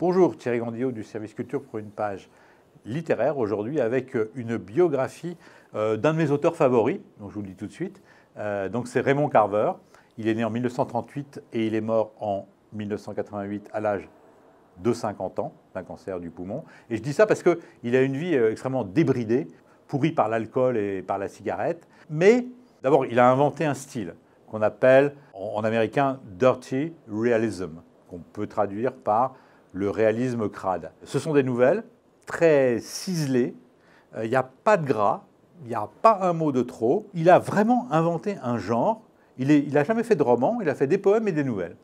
Bonjour Thierry Grandiot du service culture pour une page littéraire aujourd'hui avec euh, une biographie euh, d'un de mes auteurs favoris, donc je vous le dis tout de suite. Euh, donc c'est Raymond Carver. Il est né en 1938 et il est mort en 1988 à l'âge de 50 ans d'un cancer du poumon. Et je dis ça parce qu'il a une vie extrêmement débridée, pourrie par l'alcool et par la cigarette. Mais d'abord, il a inventé un style qu'on appelle en américain dirty realism, qu'on peut traduire par le réalisme crade. Ce sont des nouvelles très ciselées, euh, il n'y a pas de gras, il n'y a pas un mot de trop. Il a vraiment inventé un genre, il n'a jamais fait de roman, il a fait des poèmes et des nouvelles.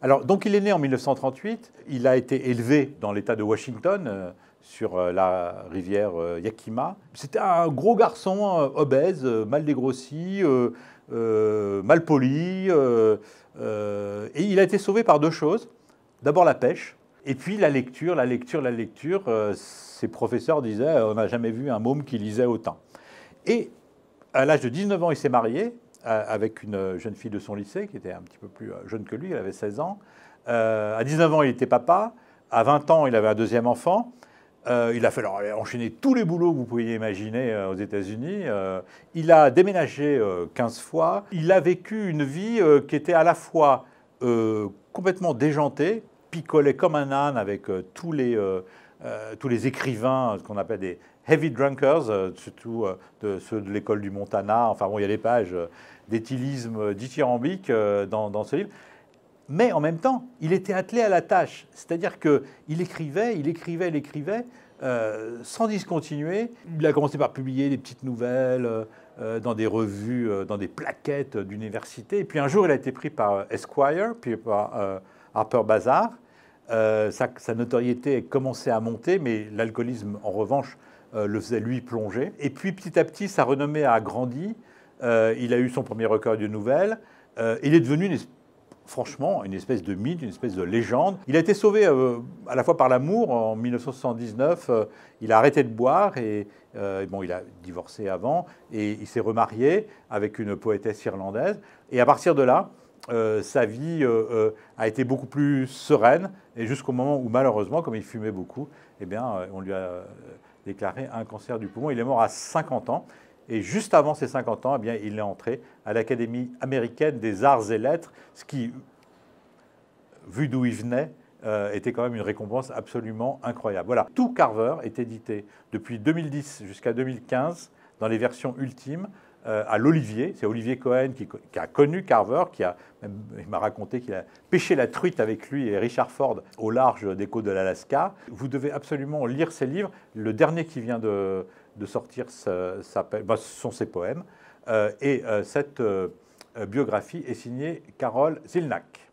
Alors, donc il est né en 1938, il a été élevé dans l'État de Washington, euh, sur euh, la rivière Yakima. C'était un gros garçon obèse, mal dégrossi, mal poli, et il a été sauvé par deux choses. D'abord la pêche, et puis la lecture, la lecture, la lecture, ses euh, professeurs disaient euh, on n'a jamais vu un môme qui lisait autant. Et à l'âge de 19 ans, il s'est marié euh, avec une jeune fille de son lycée qui était un petit peu plus jeune que lui, elle avait 16 ans. à 19 ans, il était papa. À 20 ans, il avait un deuxième enfant. il a fait enchaîner tous les boulots que vous pouviez imaginer aux États-Unis. il a déménagé 15 fois. Il a vécu une vie qui était à la fois complètement déjantée, picolait comme un âne avec euh, tous les, euh, euh, tous les écrivains, ce qu'on appelle des heavy drunkers, surtout de, ceux de l'école du Montana. Enfin bon, il y a des pages d'éthylisme dithyrambique dans, ce livre mais en même temps, il était attelé à la tâche. C'est-à-dire qu'il écrivait, il écrivait, il écrivait, sans discontinuer. Il a commencé par publier des petites nouvelles dans des revues, dans des plaquettes d'université. Et puis un jour, il a été pris par Esquire, puis par Harper Bazaar. Euh, sa, sa, notoriété commencé à monter, mais l'alcoolisme, en revanche, euh, le faisait lui plonger. Et puis petit à petit, sa renommée a grandi. Euh, il a eu son premier recueil de nouvelles. il est devenu, franchement, une espèce de mythe, une espèce de légende. Il a été sauvé à la fois par l'amour. En 1979, il a arrêté de boire et bon, il a divorcé avant et il s'est remarié avec une poétesse irlandaise. Et à partir de là, euh, sa vie euh, euh, a été beaucoup plus sereine, et jusqu'au moment où, malheureusement, comme il fumait beaucoup, eh bien, on lui a déclaré un cancer du poumon. Il est mort à 50 ans, et juste avant ses 50 ans, eh bien, il est entré à l'Académie américaine des arts et lettres, ce qui, vu d'où il venait, était quand même une récompense absolument incroyable. Voilà, tout Carver est édité depuis 2010 jusqu'à 2015 dans les versions ultimes euh, à l'Olivier. C'est Olivier Cohen qui, a connu Carver, qui a, il m'a raconté qu'il a pêché la truite avec lui et Richard Ford au large des côtes de l'Alaska. Vous devez absolument lire ses livres. Le dernier qui vient de, sortir bah, ce sont ses poèmes. Euh, et euh, cette biographie est signée Carole zilnak